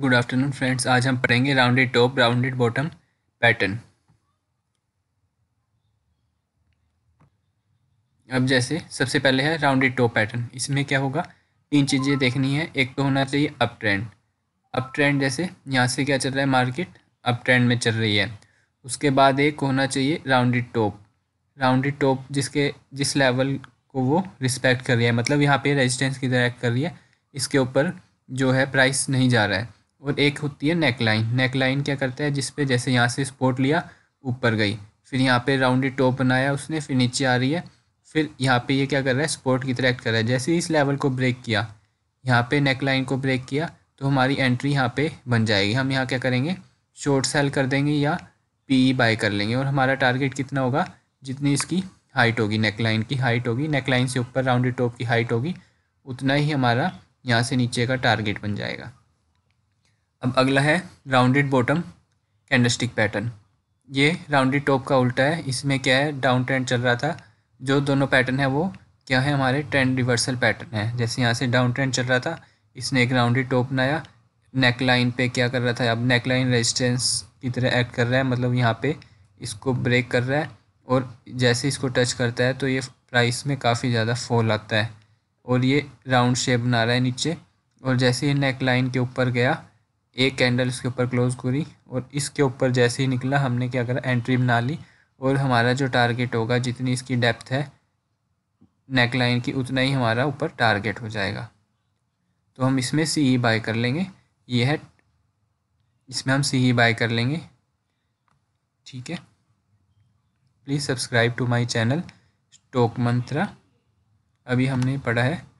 good afternoon friends आज हम पढ़ेंगे rounded top rounded bottom pattern अब जैसे सबसे पहले है राउंडेड टॉप पैटर्न इसमें क्या होगा तीन चीज़ें देखनी है एक तो होना चाहिए अप ट्रेंड अप ट्रेंड जैसे यहाँ से क्या चल रहा है मार्केट अप ट्रेंड में चल रही है उसके बाद एक होना चाहिए राउंडेड टॉप राउंडेड टॉप जिसके जिस लेवल को वो रिस्पेक्ट कर रही है मतलब यहाँ पे रेजिस्टेंस की तरह कर रही है इसके ऊपर जो है प्राइस नहीं जा रहा है और एक होती है नेक लाइन नेक लाइन क्या करता है जिसपे जैसे यहाँ से स्पोर्ट लिया ऊपर गई फिर यहाँ पे राउंडेड टॉप बनाया उसने फिर नीचे आ रही है फिर यहाँ पे ये क्या कर रहा है स्पोर्ट की तरह कर रहा है जैसे इस लेवल को ब्रेक किया यहाँ पे नेक लाइन को ब्रेक किया तो हमारी एंट्री यहाँ पे बन जाएगी हम यहाँ क्या करेंगे शॉर्ट सेल कर देंगे या पी बाय e कर लेंगे और हमारा टारगेट कितना होगा जितनी इसकी हाइट होगी नेक लाइन की हाइट होगी नेक लाइन से ऊपर राउंडेड टॉप की हाइट होगी उतना ही हमारा यहाँ से नीचे का टारगेट बन जाएगा अब अगला है राउंडेड बॉटम कैंडलस्टिक पैटर्न ये राउंडेड टॉप का उल्टा है इसमें क्या है डाउन ट्रेंड चल रहा था जो दोनों पैटर्न है वो क्या है हमारे ट्रेंड रिवर्सल पैटर्न है जैसे यहाँ से डाउन ट्रेंड चल रहा था इसने एक राउंडेड टॉप बनाया नेक लाइन पे क्या कर रहा था अब नेक लाइन रेजिस्टेंस की तरह एक्ट कर रहा है मतलब यहाँ पे इसको ब्रेक कर रहा है और जैसे इसको टच करता है तो ये प्राइस में काफ़ी ज़्यादा फॉल आता है और ये राउंड शेप बना रहा है नीचे और जैसे ये नेक लाइन के ऊपर गया एक कैंडल इसके ऊपर क्लोज़ करी और इसके ऊपर जैसे ही निकला हमने क्या करा एंट्री बना ली और हमारा जो टारगेट होगा जितनी इसकी डेप्थ है नेक लाइन की उतना ही हमारा ऊपर टारगेट हो जाएगा तो हम इसमें सी ही बाय कर लेंगे ये है इसमें हम सी ही बाय कर लेंगे ठीक है please subscribe to my channel Stock Mantra अभी हमने पढ़ा है